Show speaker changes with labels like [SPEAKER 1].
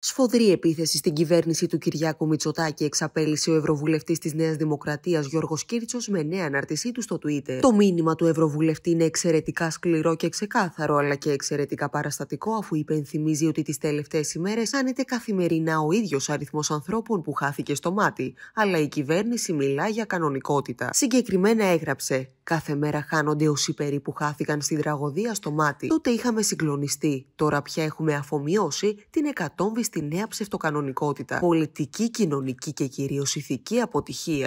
[SPEAKER 1] Σφοδρή επίθεση στην κυβέρνηση του Κυριάκου Μητσοτάκη εξαπέλυσε ο Ευρωβουλευτής της Νέας Δημοκρατίας Γιώργος Κίρτσος με νέα αναρτησή του στο Twitter. Το μήνυμα του Ευρωβουλευτή είναι εξαιρετικά σκληρό και ξεκάθαρο, αλλά και εξαιρετικά παραστατικό, αφού υπενθυμίζει ότι τις τελευταίες ημέρες χάνεται καθημερινά ο ίδιος αριθμός ανθρώπων που χάθηκε στο μάτι. Αλλά η κυβέρνηση μιλά για κανονικότητα. Συγκεκριμένα έγραψε. Κάθε μέρα χάνονται όσοι περίπου χάθηκαν στην τραγωδία στο μάτι. Τότε είχαμε συγκλονιστεί. Τώρα πια έχουμε αφομοιώσει την εκατόμβη στη νέα ψευτοκανονικότητα. Πολιτική, κοινωνική και κυρίως ηθική αποτυχία